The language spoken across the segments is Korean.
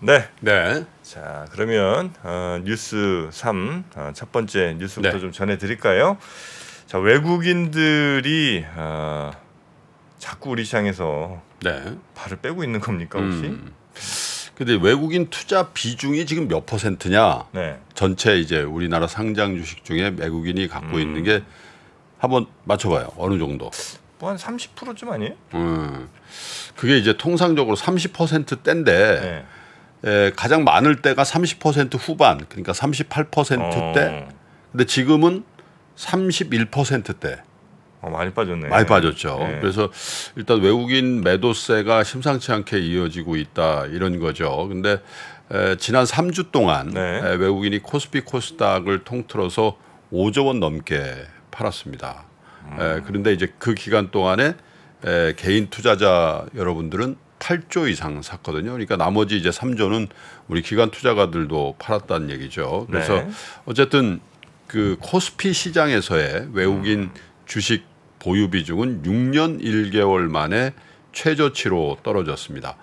네. 네. 자, 그러면 어, 뉴스 3, 어, 첫 번째 뉴스부터 네. 좀 전해드릴까요? 자, 외국인들이 어, 자꾸 우리 시장에서 네. 발을 빼고 있는 겁니까, 혹시? 음. 근데 외국인 투자 비중이 지금 몇 퍼센트냐? 네. 전체 이제 우리나라 상장 주식 중에 외국인이 갖고 음. 있는 게 한번 맞춰봐요. 어느 정도? 뭐 한 30%쯤 아니에요? 음. 그게 이제 통상적으로 30%댄데 네. 에, 예, 가장 많을 때가 30% 후반 그러니까 38%대 어. 근데 지금은 31%대 어, 많이 빠졌네 많이 빠졌죠 네. 그래서 일단 외국인 매도세가 심상치 않게 이어지고 있다 이런 거죠 근데 에, 지난 3주 동안 네. 에, 외국인이 코스피 코스닥을 통틀어서 5조 원 넘게 팔았습니다 음. 에, 그런데 이제 그 기간 동안에 에, 개인 투자자 여러분들은 8조 이상 샀거든요. 그러니까 나머지 이제 3조는 우리 기관 투자가들도 팔았다는 얘기죠. 그래서 네. 어쨌든 그 코스피 시장에서의 외국인 음. 주식 보유 비중은 6년 1개월 만에 최저치로 떨어졌습니다.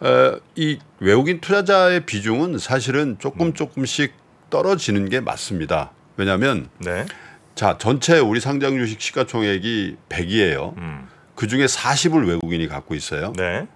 어, 이 외국인 투자자의 비중은 사실은 조금 음. 조금씩 떨어지는 게 맞습니다. 왜냐하면 네. 자 전체 우리 상장 주식 시가총액이 100이에요. 음. 그 중에 40을 외국인이 갖고 있어요. 네.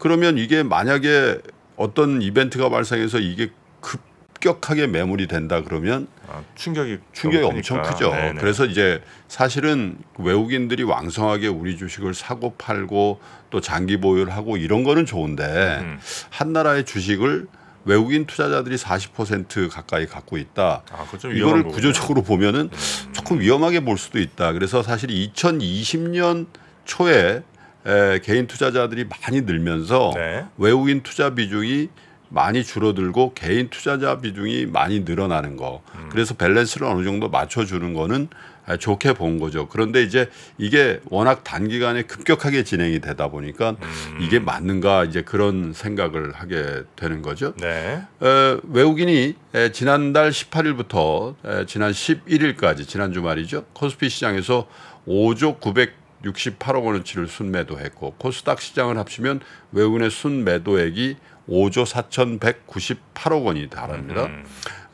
그러면 이게 만약에 어떤 이벤트가 발생해서 이게 급격하게 매물이 된다 그러면 아, 충격이 충격이 엄청 크죠. 네네. 그래서 이제 사실은 외국인들이 왕성하게 우리 주식을 사고 팔고 또 장기 보유를 하고 이런 거는 좋은데 음. 한 나라의 주식을 외국인 투자자들이 40% 가까이 갖고 있다. 아, 이거를 구조적으로 보면은 음. 조금 위험하게 볼 수도 있다. 그래서 사실 2020년 초에 에, 예, 개인 투자자들이 많이 늘면서 네. 외국인 투자 비중이 많이 줄어들고 개인 투자자 비중이 많이 늘어나는 거. 음. 그래서 밸런스를 어느 정도 맞춰주는 거는 아, 좋게 본 거죠. 그런데 이제 이게 워낙 단기간에 급격하게 진행이 되다 보니까 음. 이게 맞는가 이제 그런 생각을 하게 되는 거죠. 네. 에, 어, 외국인이 에, 지난달 18일부터 에, 지난 11일까지 지난 주말이죠. 코스피 시장에서 5조 900 68억 원어치를 순매도 했고 코스닥 시장을 합치면 외국인의 순매도액이 5조 4,198억 원이 달합니다. 음.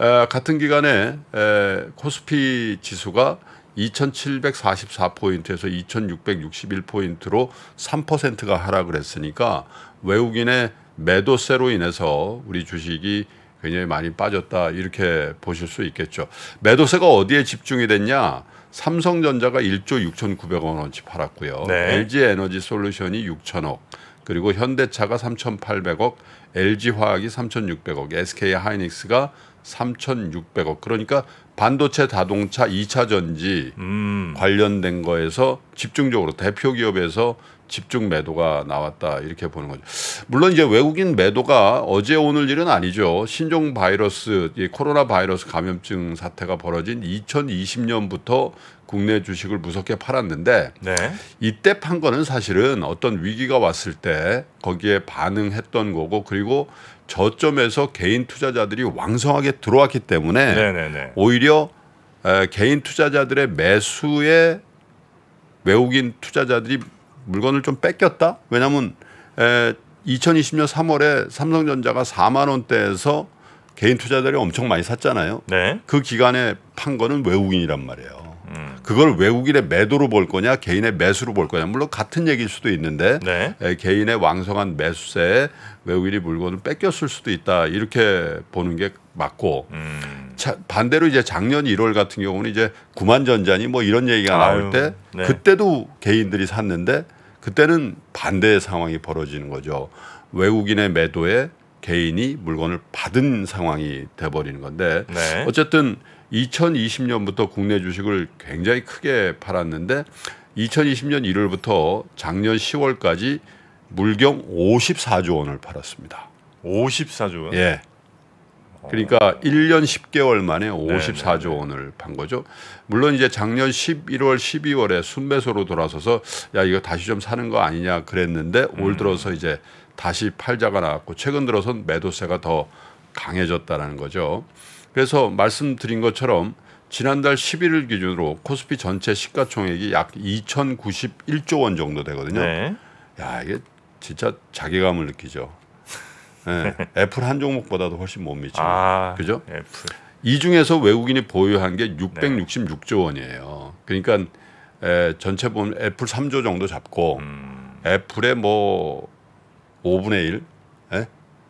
에, 같은 기간에 에, 코스피 지수가 2,744포인트에서 2,661포인트로 3%가 하락을 했으니까 외국인의 매도세로 인해서 우리 주식이 굉장히 많이 빠졌다 이렇게 보실 수 있겠죠. 매도세가 어디에 집중이 됐냐? 삼성전자가 1조 6 9 0 0원 원치 팔았고요. 네. LG 에너지 솔루션이 6 0 0 0억 그리고 현대차가 3,800억, LG 화학이 3,600억, SK 하이닉스가 3,600억. 그러니까 반도체, 자동차, 2차 전지 음. 관련된 거에서 집중적으로 대표 기업에서 집중 매도가 나왔다 이렇게 보는 거죠. 물론 이제 외국인 매도가 어제 오늘 일은 아니죠. 신종 바이러스 코로나 바이러스 감염증 사태가 벌어진 2020년부터 국내 주식을 무섭게 팔았는데 네. 이때 판 거는 사실은 어떤 위기가 왔을 때 거기에 반응했던 거고 그리고 저점에서 개인 투자자들이 왕성하게 들어왔기 때문에 네네네. 오히려 개인 투자자들의 매수에 외국인 투자자들이 물건을 좀 뺏겼다? 왜냐하면 에, 2020년 3월에 삼성전자가 4만 원대에서 개인 투자자들이 엄청 많이 샀잖아요. 네. 그 기간에 판 거는 외국인이란 말이에요. 음. 그걸 외국인의 매도로 볼 거냐 개인의 매수로 볼 거냐 물론 같은 얘기일 수도 있는데 네. 에, 개인의 왕성한 매수세에 외국인이 물건을 뺏겼을 수도 있다 이렇게 보는 게 맞고 음. 자, 반대로 이제 작년 1월 같은 경우는 이제 구만전자니 뭐 이런 얘기가 나올 아유, 때 네. 그때도 개인들이 샀는데 그때는 반대 상황이 벌어지는 거죠. 외국인의 매도에 개인이 물건을 받은 상황이 돼버리는 건데 네. 어쨌든 2020년부터 국내 주식을 굉장히 크게 팔았는데 2020년 1월부터 작년 10월까지 물경 54조 원을 팔았습니다. 54조 원? 예. 그러니까 1년 10개월 만에 54조 원을 판 거죠. 물론 이제 작년 11월, 12월에 순매수로 돌아서서 야 이거 다시 좀 사는 거 아니냐 그랬는데 올 음. 들어서 이제 다시 팔자가 나왔고 최근 들어선 매도세가 더 강해졌다라는 거죠. 그래서 말씀드린 것처럼 지난달 11일 기준으로 코스피 전체 시가총액이 약 2,091조 원 정도 되거든요. 네. 야 이게 진짜 자괴감을 느끼죠. 예. 애플 한 종목보다도 훨씬 못 미치고 아, 그죠? 애플. 이 중에서 외국인이 보유한 게 666조 원이에요. 그러니까 에, 전체 보면 애플 3조 정도 잡고 음. 애플의 뭐 5분의 1? 에? 예?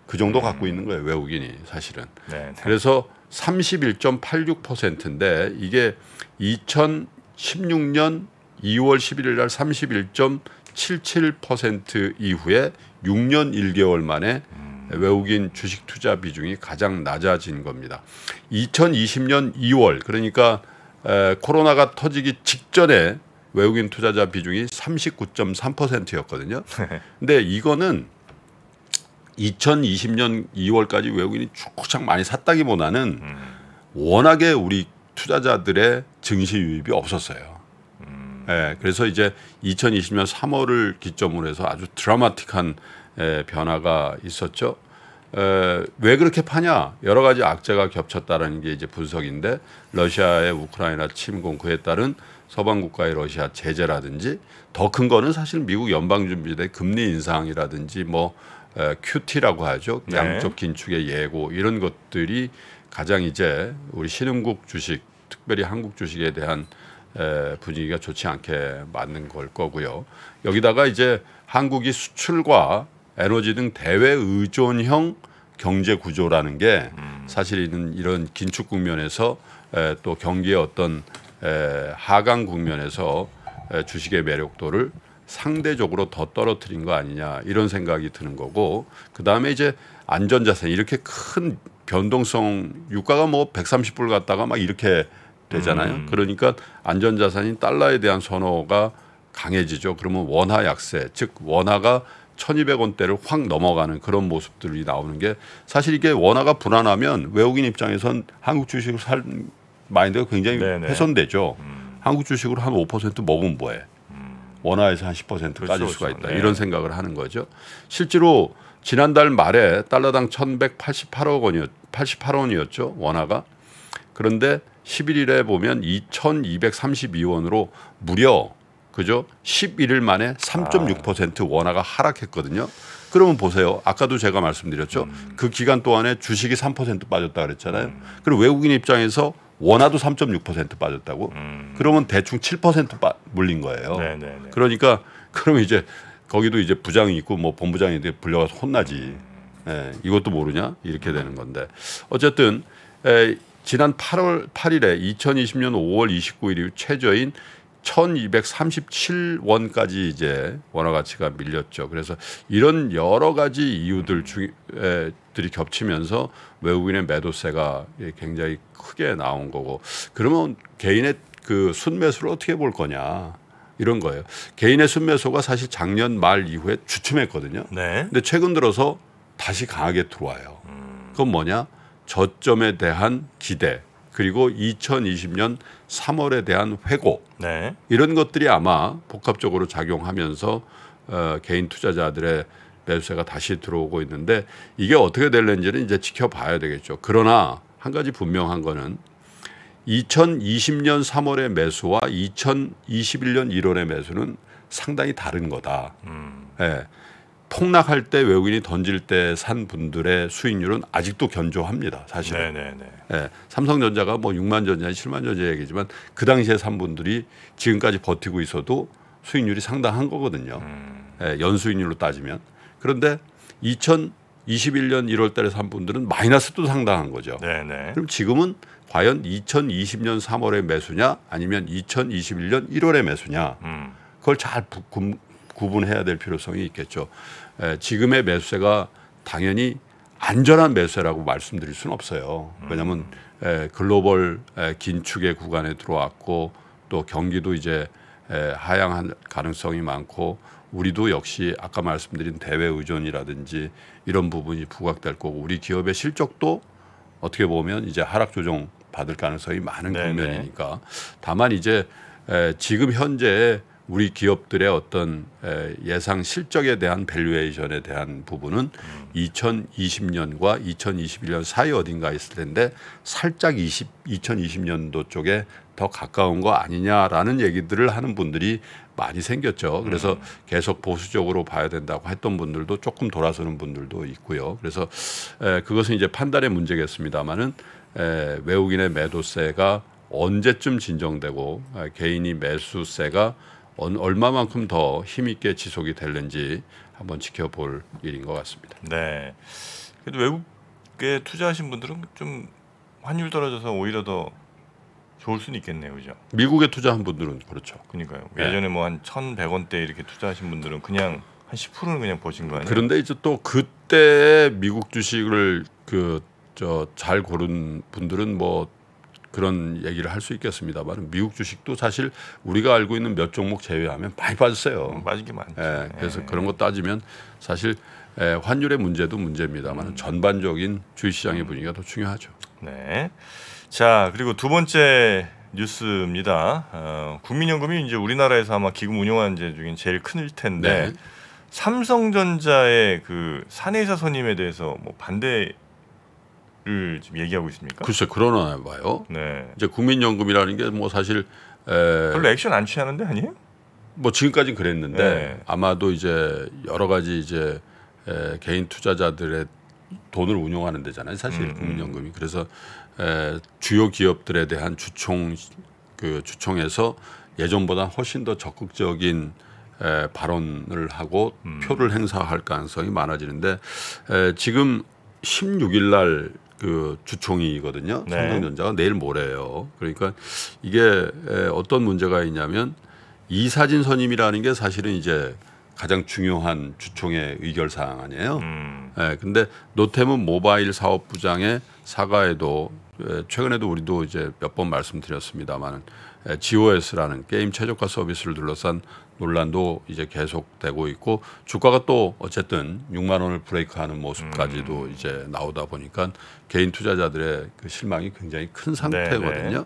그 정도 음. 갖고 있는 거예요. 외국인이 사실은. 네네. 네. 그래서 31.86%인데 이게 2016년 2월 11일 날 31.77% 이후에 6년 1개월 만에 음. 외국인 주식 투자 비중이 가장 낮아진 겁니다. 2020년 2월 그러니까 에, 코로나가 터지기 직전에 외국인 투자자 비중이 39.3%였거든요. 근데 이거는 2020년 2월까지 외국인이 쭉쭉 많이 샀다기보다는 음. 워낙에 우리 투자자들의 증시 유입이 없었어요. 음. 예, 그래서 이제 2020년 3월을 기점으로 해서 아주 드라마틱한 예, 변화가 있었죠. 왜 그렇게 파냐? 여러 가지 악재가 겹쳤다는게 이제 분석인데 러시아의 우크라이나 침공 그에 따른 서방 국가의 러시아 제재라든지 더 큰 거는 사실 미국 연방준비대 금리 인상이라든지 뭐 큐티라고 하죠. 네. 양쪽 긴축의 예고 이런 것들이 가장 이제 우리 신흥국 주식 특별히 한국 주식에 대한 에, 분위기가 좋지 않게 맞는 걸 거고요. 여기다가 이제 한국이 수출과 에너지 등 대외 의존형 경제 구조라는 게 음. 사실 은 이런 긴축 국면에서 에, 또 경기의 어떤 에, 하강 국면에서 에, 주식의 매력도를 상대적으로 더 떨어뜨린 거 아니냐 이런 생각이 드는 거고 그 다음에 이제 안전자산 이렇게 큰 변동성 유가가 뭐 130불 갔다가 막 이렇게 되잖아요. 음. 그러니까 안전자산인 달러에 대한 선호가 강해지죠. 그러면 원화 약세 즉 원화가 1200원대를 확 넘어가는 그런 모습들이 나오는 게 사실 이게 원화가 불안하면 외국인 입장에선 한국 주식을 살 마인드가 굉장히 네네. 훼손되죠. 음. 한국 주식으로 한 5% 먹으면 뭐해. 음. 원화에서 한10% 까질 그렇죠, 수가 그렇죠. 있다. 네. 이런 생각을 하는 거죠. 실제로 지난달 말에 달러당 1188억 원이었 88원이었죠. 원화가. 그런데 11일에 보면 2232원으로 무려 그죠? 11일 만에 3.6% 아. 원화가 하락했거든요. 그러면 보세요. 아까도 제가 말씀드렸죠. 음. 그 기간 동안에 주식이 3% 빠졌다 그랬잖아요. 음. 그리고 외국인 입장에서 원화도 3.6% 빠졌다고. 음. 그러면 대충 7% 빠, 물린 거예요. 네네네. 네, 네. 그러니까 그러면 이제 거기도 이제 부장이 있고 뭐 본부장이 불려가서 혼나지. 예, 이것도 모르냐 이렇게 되는 건데 어쨌든 에, 지난 8월 8일에 2020년 5월 29일 이 최저인 1237원까지 이제 원화 가치가 밀렸죠. 그래서 이런 여러 가지 이유들 중들이 에 겹치면서 외국인의 매도세가 예, 굉장히 크게 나온 거고 그러면 개인의 그 순매수를 어떻게 볼 거냐 이런 거예요. 개인의 순매수가 사실 작년 말 이후에 주춤했거든요. 네. 근데 최근 들어서 다시 강하게 들어와요. 음. 그건 뭐냐? 저점에 대한 기대 그리고 2020년 3월에 대한 회고 네. 이런 것들이 아마 복합적으로 작용하면서 어, 개인 투자자들의 매수세가 다시 들어오고 있는데 이게 어떻게 될는지는 이제 지켜봐야 되겠죠. 그러나 한 가지 분명한 거는 2020년 3월의 매수와 2021년 1월의 매수는 상당히 다른 거다. 음. 예. 폭락할 때 외국인이 던질 때 산 분들의 수익률은 아직도 견조합니다. 사실은. 네, 네, 네. 예, 삼성전자가 뭐 6만 전자, 7만 전자 얘기지만 그 당시에 산 분들이 지금까지 버티고 있어도 수익률이 상당한 거거든요. 음. 예, 연수익률로 따지면. 그런데 2021년 1월 달에 산 분들은 마이너스도 상당한 거죠. 네네. 네. 그럼 지금은 과연 2020년 3월에 매수냐 아니면 2021년 1월에 매수냐 음. 그걸 잘 구, 구분해야 될 필요성이 있겠죠. 에, 지금의 매수세가 당연히 안전한 매수세라고 말씀드릴 수는 없어요. 왜냐하면 에, 글로벌 에, 긴축의 구간에 들어왔고 또 경기도 이제 에, 하향한 가능성이 많고 우리도 역시 아까 말씀드린 대외 의존이라든지 이런 부분이 부각될 거고 우리 기업의 실적도 어떻게 보면 이제 하락 조정 받을 가능성이 많은 네네. 국면이니까 다만 이제 에, 지금 현재 우리 기업들의 어떤 예상 실적에 대한 밸류에이션에 대한 부분은 음. 2020년과 2021년 사이 어딘가 있을 텐데 살짝 20, 2020년도 쪽에 더 가까운 거 아니냐라는 얘기들을 하는 분들이 많이 생겼죠. 그래서 음. 계속 보수적으로 봐야 된다고 했던 분들도 조금 돌아서는 분들도 있고요. 그래서 그것은 이제 판단의 문제겠습니다마는 외국인의 매도세가 언제쯤 진정되고 개인이 매수세가 얼마만큼 더 힘있게 지속이 될는지 한번 지켜볼 일인 것 같습니다. 네. 그래도 외국에 투자하신 분들은 좀 환율 떨어져서 오히려 더 좋을 수는 있겠네요. 그죠? 미국에 투자한 분들은 그렇죠. 그러니까요. 예. 예전에 뭐한 천백 원대 이렇게 투자하신 분들은 그냥 한 10%는 그냥 보신 거 아니에요? 그런데 이제 또 그때 미국 주식을 그 저 잘 고른 분들은 뭐 그런 얘기를 할 수 있겠습니다만 미국 주식도 사실 우리가 알고 있는 몇 종목 제외하면 많이 빠졌어요. 음, 빠진 게 많죠. 예, 그래서 예. 그런 거 따지면 사실 예, 환율의 문제도 문제입니다만 음. 전반적인 주식시장의 음. 분위기가 더 중요하죠. 네. 자 그리고 두 번째 뉴스입니다. 어, 국민연금이 이제 우리나라에서 아마 기금 운용한 제 중인 제일 큰일 텐데 네. 삼성전자의 그 사내이사 선임에 대해서 뭐 반대 을 지금 얘기하고 있습니까? 글쎄 그러나 봐요. 네. 이제 국민연금이라는 게 뭐 사실 에... 별로 액션 안 취하는데 아니에요? 뭐 지금까지 그랬는데 네. 아마도 이제 여러 가지 이제 에, 개인 투자자들의 돈을 운용하는 데잖아요. 사실 음, 음. 국민연금이 그래서 에, 주요 기업들에 대한 주총 그 주총에서 예전보다 훨씬 더 적극적인 에, 발언을 하고 음. 표를 행사할 가능성이 많아지는데 에, 지금 16일 날그 주총이거든요. 네. 삼성전자가 내일 모레예요. 그러니까 이게 어떤 문제가 있냐면 이사진 선임이라는 게 사실은 이제 가장 중요한 주총의 의결 사항 아니에요. 음. 예, 근데 노태문 모바일 사업부장의 사과에도 예, 최근에도 우리도 이제 몇 번 말씀드렸습니다만 예, GOS라는 게임 최적화 서비스를 둘러싼 논란도 이제 계속되고 있고 주가가 또 어쨌든 6만 원을 브레이크하는 모습까지도 음. 이제 나오다 보니까 개인 투자자들의 그 실망이 굉장히 큰 상태거든요. 네네.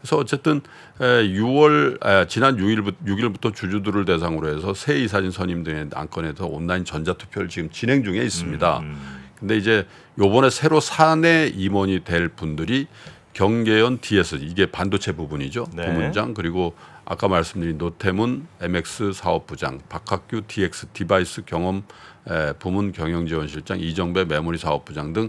그래서 어쨌든 6월 아, 지난 6일부터, 6일부터 주주들을 대상으로 해서 새 이사진 선임 등의 안건에서 온라인 전자투표를 지금 진행 중에 있습니다. 음. 음. 근데 이제 요번에 새로 사내 임원이 될 분들이 경계연 DS 이게 반도체 부분이죠. 네. 부문장 그리고 아까 말씀드린 노태문 MX 사업부장, 박학규 DX 디바이스 경험 부문 경영지원실장, 이정배 메모리 사업부장 등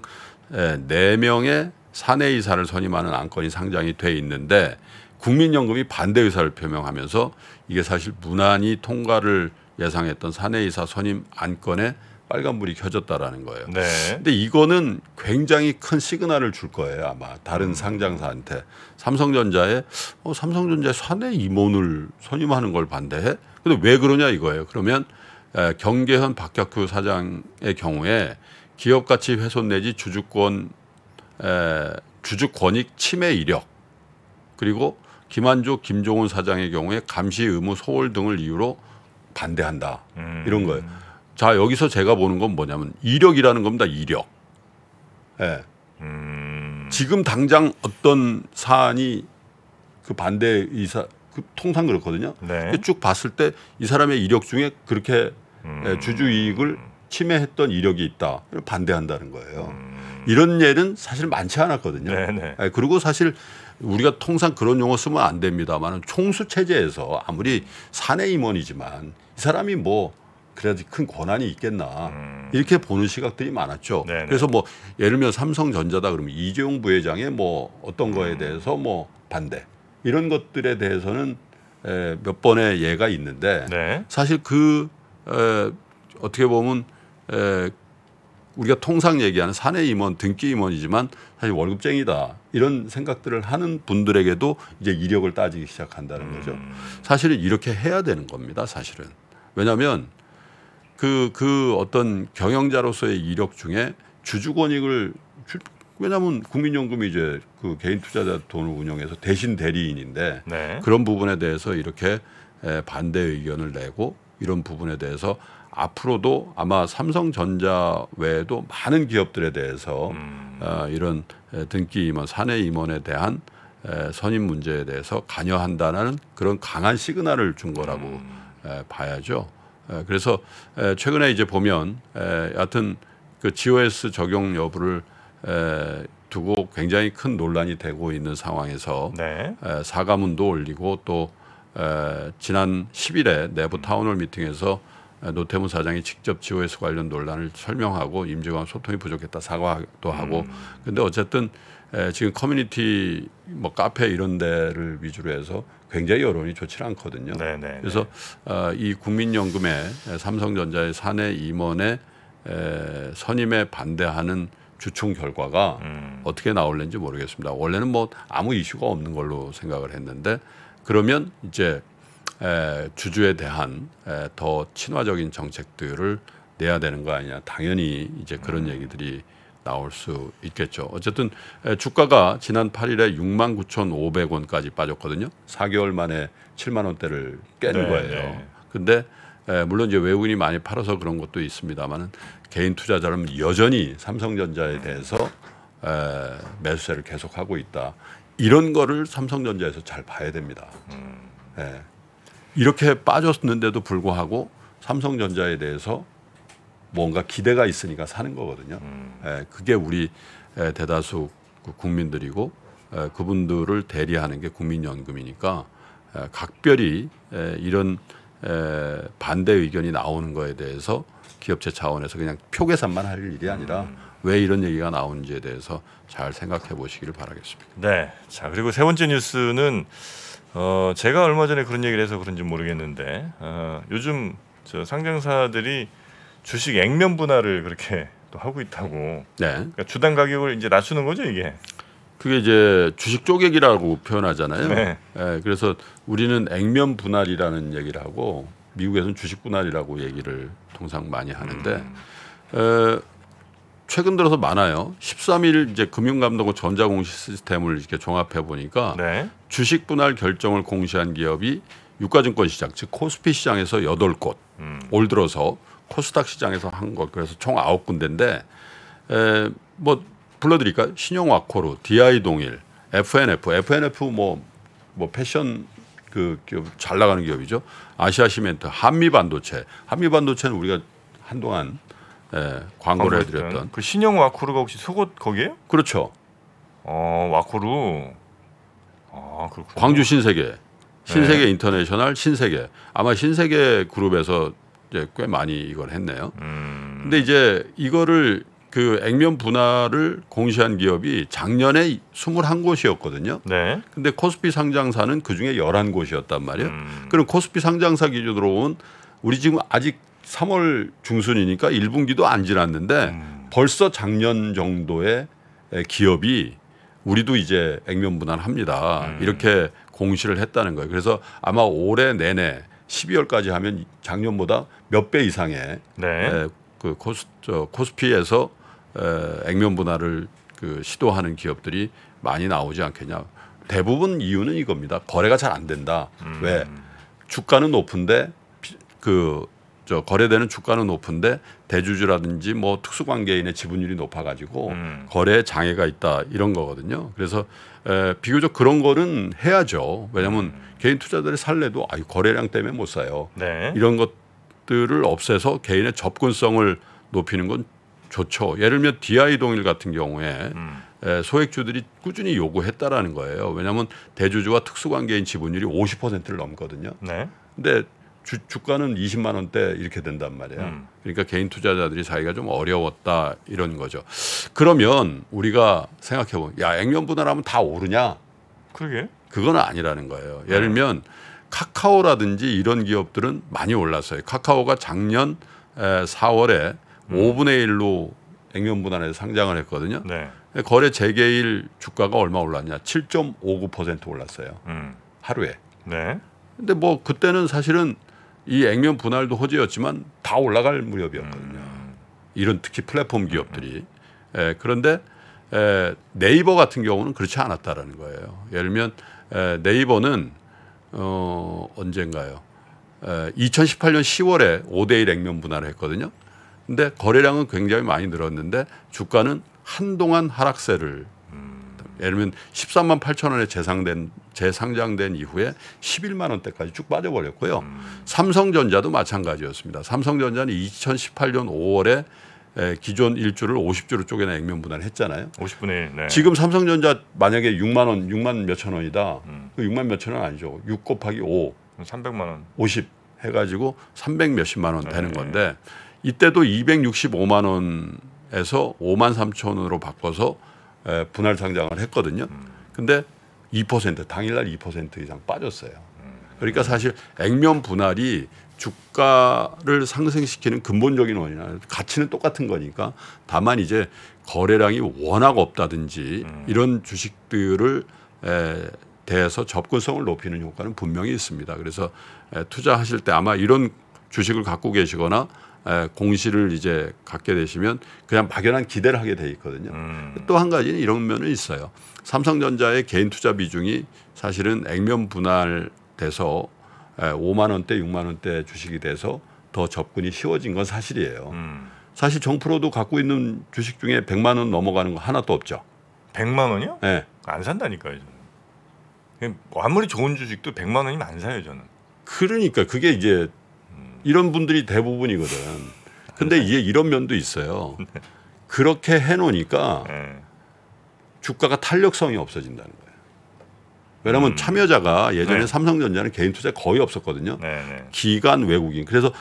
네 명의 사내 이사를 선임하는 안건이 상장이 돼 있는데 국민연금이 반대 의사를 표명하면서 이게 사실 무난히 통과를 예상했던 사내 이사 선임 안건에 빨간불이 켜졌다라는 거예요. 네. 근데 이거는 굉장히 큰 시그널을 줄 거예요. 아마 다른 음. 상장사한테 삼성전자에 어, 삼성전자 사내 임원을 선임하는 걸 반대해. 근데 왜 그러냐 이거예요. 그러면 에, 경계현 박혁규 사장의 경우에 기업 가치 훼손 내지 주주권 에, 주주 권익 침해 이력 그리고 김한조 김종훈 사장의 경우에 감시 의무 소홀 등을 이유로 반대한다 음. 이런 거예요. 자 여기서 제가 보는 건 뭐냐면 이력이라는 겁니다. 이력. 예. 음... 지금 당장 어떤 사안이 그 반대 이사 그 통상 그렇거든요. 네. 쭉 봤을 때 이 사람의 이력 중에 그렇게 예, 음... 주주 이익을 침해했던 이력이 있다. 반대한다는 거예요. 음... 이런 예는 사실 많지 않았거든요. 네네. 네. 예, 그리고 사실 우리가 통상 그런 용어 쓰면 안 됩니다만 총수 체제에서 아무리 사내 임원이지만 이 사람이 뭐 그래야지 큰 권한이 있겠나 음. 이렇게 보는 시각들이 많았죠. 네네. 그래서 뭐 예를 들면 삼성전자다 그러면 이재용 부회장의 뭐 어떤 거에 음. 대해서 뭐 반대 이런 것들에 대해서는 에, 몇 번의 예가 있는데 네. 사실 그 에, 어떻게 보면 에, 우리가 통상 얘기하는 사내 임원, 등기 임원이지만 사실 월급쟁이다 이런 생각들을 하는 분들에게도 이제 이력을 따지기 시작한다는 거죠. 음. 사실은 이렇게 해야 되는 겁니다. 사실은 왜냐하면 그, 그 어떤 경영자로서의 이력 중에 주주 권익을 왜냐하면 국민연금이 이제 그 개인 투자자 돈을 운영해서 대신 대리인인데 네. 그런 부분에 대해서 이렇게 반대 의견을 내고 이런 부분에 대해서 앞으로도 아마 삼성전자 외에도 많은 기업들에 대해서 음. 어, 이런 등기 임원 사내 임원에 대한 에, 선임 문제에 대해서 관여한다는 그런 강한 시그널을 준 거라고 음. 에, 봐야죠. 예, 그래서 최근에 이제 보면 여하튼 그 GOS 적용 여부를 두고 굉장히 큰 논란이 되고 있는 상황에서 네. 사과문도 올리고 또 지난 10일에 내부 음. 타운홀 미팅에서 노태문 사장이 직접 GOS 관련 논란을 설명하고 임재광 소통이 부족했다 사과도 하고 음. 근데 어쨌든 에, 지금 커뮤니티 뭐 카페 이런 데를 위주로 해서 굉장히 여론이 좋지 않거든요. 네네, 네, 네. 그래서 어, 이 국민연금에 삼성전자의 사내 임원의 에, 선임에 반대하는 주총 결과가 음. 어떻게 나올는지 모르겠습니다. 원래는 뭐 아무 이슈가 없는 걸로 생각을 했는데 그러면 이제 에, 주주에 대한 에, 더 친화적인 정책들을 내야 되는 거 아니냐. 당연히 이제 그런 음. 얘기들이 나올 수 있겠죠. 어쨌든 주가가 지난 8일에 6만 9,500원까지 빠졌거든요. 4개월 만에 7만 원대를 깬 네, 거예요. 그런데 네. 물론 이제 외국인이 많이 팔아서 그런 것도 있습니다만은 개인 투자자는 여전히 삼성전자에 대해서 매수세를 계속하고 있다. 이런 거를 삼성전자에서 잘 봐야 됩니다. 음. 예. 이렇게 빠졌는데도 불구하고 삼성전자에 대해서 뭔가 기대가 있으니까 사는 거거든요. 음. 에, 예, 그게 우리 에, 예, 대다수 국민들이고 에, 예, 그분들을 대리하는 게 국민연금이니까 에, 각별히 에, 이런 에, 반대 의견이 나오는 거에 대해서 기업체 차원에서 그냥 표 계산만 할 일이 아니라 음. 왜 이런 얘기가 나오는지에 대해서 잘 생각해 보시기를 바라겠습니다. 네. 자 그리고 세 번째 뉴스는 어, 제가 얼마 전에 그런 얘기를 해서 그런지 모르겠는데 어, 요즘 저 상장사들이 주식 액면 분할을 그렇게 또 하고 있다고. 네. 그러니까 주당 가격을 이제 낮추는 거죠 이게. 그게 이제 주식 쪼개기라고 표현하잖아요. 네. 네. 그래서 우리는 액면 분할이라는 얘기를 하고 미국에서는 주식 분할이라고 얘기를 통상 많이 하는데 음. 에, 최근 들어서 많아요. 13일 이제 금융감독원 전자공시 시스템을 이렇게 종합해 보니까 네. 주식 분할 결정을 공시한 기업이 유가증권 시장 즉 코스피 시장에서 여덟 곳올 음. 들어서 코스닥 시장에서 한 것. 그래서 총 아홉 군데인데 에, 뭐불러드릴까 신용와코루, DI동일, FNF, FNF 뭐뭐 뭐 패션 그 기업 잘 나가는 기업이죠. 아시아 시멘트, 한미 반도체. 한미 반도체는 우리가 한동안 에, 광고를 해드렸던. 그 신형 와코르가 혹시 속옷 거기에요? 그렇죠. 어 와코르. 아 그렇군. 광주 신세계, 신세계 네. 인터내셔널, 신세계. 아마 신세계 그룹에서 이꽤 예, 많이 이걸 했네요. 음. 근데 이제 이거를 그 액면 분할을 공시한 기업이 작년에 21곳이었거든요. 네. 근데 코스피 상장사는 그중에 11곳이었단 말이에요. 음. 그럼 코스피 상장사 기준으로 온 우리 지금 아직 3월 중순이니까 1분기도 안 지났는데 음. 벌써 작년 정도의 기업이 우리도 이제 액면 분할합니다. 음. 이렇게 공시를 했다는 거예요. 그래서 아마 올해 내내 12월까지 하면 작년보다 몇 배 이상의 네. 에, 그 코스 저 코스피에서 에, 액면 분할을 그 시도하는 기업들이 많이 나오지 않겠냐. 대부분 이유는 이겁니다. 거래가 잘 안 된다. 음. 왜 주가는 높은데 그저 거래되는 주가는 높은데 대주주라든지 뭐 특수관계인의 지분율이 높아가지고 음. 거래 장애가 있다 이런 거거든요. 그래서 에, 비교적 그런 거는 해야죠. 왜냐하면 음. 개인 투자들이 살래도 아유 거래량 때문에 못 사요. 네. 이런 것들을 없애서 개인의 접근성을 높이는 건 좋죠. 예를 들면 DI 동일 같은 경우에 음. 소액주들이 꾸준히 요구했다라는 거예요. 왜냐하면 대주주와 특수관계인 지분율이 50%를 넘거든요. 네. 근데 주, 주가는 20만 원대 이렇게 된단 말이에요. 음. 그러니까 개인 투자자들이 자기가 좀 어려웠다 이런 거죠. 그러면 우리가 생각해 보면 야 액면 분할하면 다 오르냐? 그러게. 그건 아니라는 거예요. 예를 들면 카카오라든지 이런 기업들은 많이 올랐어요. 카카오가 작년 4월에 음. 5분의 1로 액면 분할해서 상장을 했거든요. 네. 거래 재개일 주가가 얼마 올랐냐? 7.59% 올랐어요. 음. 하루에. 네. 근데 뭐 그때는 사실은 이 액면 분할도 호재였지만 다 올라갈 무렵이었거든요. 음. 이런 특히 플랫폼 기업들이. 에, 예, 그런데 에, 예, 네이버 같은 경우는 그렇지 않았다라는 거예요. 예를 들면 에, 예, 네이버는 어, 언젠가요? 에, 2018년 10월에 5대1 액면 분할을 했거든요. 근데 거래량은 굉장히 많이 늘었는데 주가는 한동안 하락세를 음. 예를 들면 13만 8천 원에 재상된 재상장된 이후에 11만 원대까지 쭉 빠져버렸고요. 음. 삼성전자도 마찬가지였습니다. 삼성전자는 2018년 5월에 기존 1주를 50주로 쪼개내 액면 분할을 했잖아요. 50분의 1. 네. 지금 삼성전자 만약에 6만 원, 6만 몇천 원이다. 음. 그 6만 몇천 원 아니죠. 6 곱하기 5. 300만 원. 50 해가지고 300 몇십만 원 되는 네. 건데 이때도 265만 원에서 5만 3천으로 바꿔서 분할 상장을 했거든요. 음. 근데 2% 당일날 2% 이상 빠졌어요. 그러니까 사실 액면 분할이 주가를 상승시키는 근본적인 원인은 가치는 똑같은 거니까 다만 이제 거래량이 워낙 없다든지 음. 이런 주식들을 에, 대해서 접근성을 높이는 효과는 분명히 있습니다. 그래서 에, 투자하실 때 아마 이런 주식을 갖고 계시거나 예, 공시를 이제 갖게 되시면 그냥 막연한 기대를 하게 돼 있거든요. 음. 또한 가지는 이런 면은 있어요. 삼성전자의 개인 투자 비중이 사실은 액면 분할돼서 5만 예, 원대, 6만 원대 주식이 돼서 더 접근이 쉬워진 건 사실이에요. 음. 사실 정프로도 갖고 있는 주식 중에 100만 원 넘어가는 거 하나도 없죠. 100만 원이요? 네. 안 산다니까요. 저는. 뭐 아무리 좋은 주식도 100만 원이면 안 사요, 저는. 그러니까 그게 이제 이런 분들이 대부분이거든. 근데 이게 이런 면도 있어요. 그렇게 해놓으니까 네. 주가가 탄력성이 없어진다는 거예요. 왜냐하면 음. 참여자가 예전에 네. 삼성전자는 개인 투자 거의 없었거든요. 네, 네. 기관 외국인. 그래서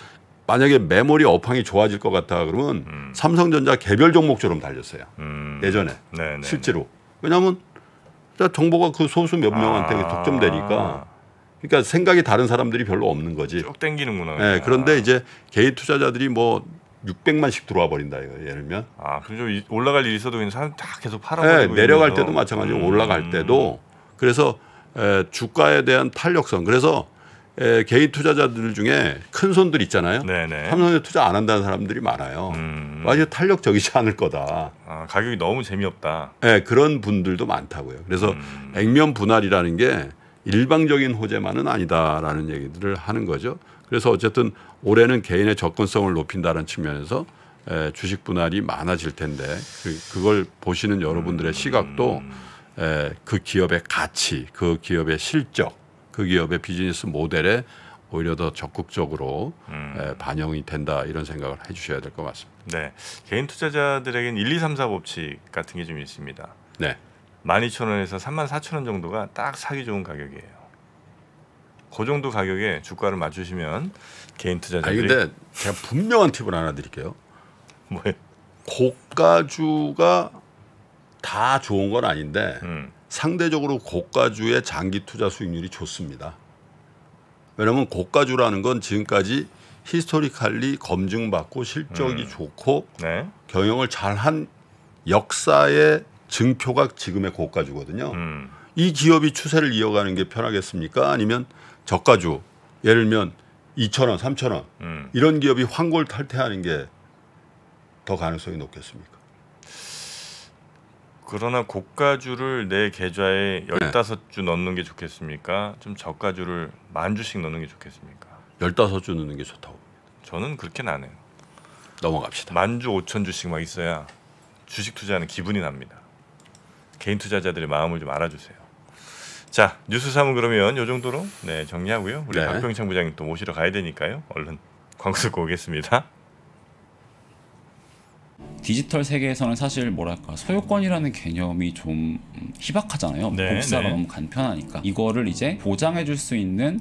만약에 메모리 업황이 좋아질 것 같다 그러면 음. 삼성전자 개별 종목처럼 달렸어요. 음. 예전에 네, 네, 실제로. 왜냐하면 정보가 그 소수 몇 명한테 아. 독점되니까 그러니까 생각이 다른 사람들이 별로 없는 거지. 쭉 땡기는구나. 네, 그런데 이제 개인 투자자들이 뭐 600만씩 들어와 버린다 이거 예를 들면. 아, 그럼 좀 올라갈 일이 있어도 그냥 사람 다 계속 팔아버리고. 네, 내려갈 때도 마찬가지고 음. 올라갈 때도 그래서 에, 예, 주가에 대한 탄력성. 그래서 에, 개인 투자자들 중에 큰 손들 있잖아요. 네네. 삼성에 투자 안 한다는 사람들이 많아요. 음. 아주 탄력적이지 않을 거다. 아, 가격이 너무 재미없다. 네, 그런 분들도 많다고요. 그래서 음. 액면 분할이라는 게 일방적인 호재만은 아니다라는 얘기들을 하는 거죠. 그래서 어쨌든 올해는 개인의 접근성을 높인다는 측면에서 주식 분할이 많아질 텐데 그, 걸 보시는 여러분들의 음. 시각도 그 기업의 가치, 그 기업의 실적, 그 기업의 비즈니스 모델에 오히려 더 적극적으로 음. 반영이 된다 이런 생각을 해주셔야 될 것 같습니다. 네, 개인 투자자들에겐 1, 2, 3, 4 법칙 같은 게 좀 있습니다. 네. 12,000원에서 34,000원 정도가 딱 사기 좋은 가격이에요. 그 정도 가격에 주가를 맞추시면 개인 투자자들이 아 근데 제가 분명한 팁을 하나 드릴게요. 뭐 고가주가 다 좋은 건 아닌데 음. 상대적으로 고가주의 장기 투자 수익률이 좋습니다. 왜냐면 고가주라는 건 지금까지 히스토리칼리 검증받고 실적이 음. 좋고 네. 경영을 잘한 역사의 증표가 지금의 고가주거든요. 음. 이 기업이 추세를 이어가는 게 편하겠습니까? 아니면 저가주 예를 들면 2천 원, 3천 원 음. 이런 기업이 환골 탈퇴하는 게 더 가능성이 높겠습니까? 그러나 고가주를 내 계좌에 15주 네. 넣는 게 좋겠습니까? 좀 저가주를 만 주씩 넣는 게 좋겠습니까? 15주 넣는 게 좋다고 저는 그렇게는 안 해요. 넘어갑시다. 만주 5천 주씩 막 있어야 주식 투자하는 기분이 납니다. 개인 투자자들의 마음을 좀 알아주세요. 자 뉴스 삼은 그러면 요 정도로 네 정리하고요. 우리 네. 박병창 부장님 또 모시러 가야 되니까요. 얼른 광고 듣고 오겠습니다. 디지털 세계에서는 사실 뭐랄까 소유권이라는 개념이 좀 희박하잖아요. 네, 복사가 네. 너무 간편하니까 이거를 이제 보장해줄 수 있는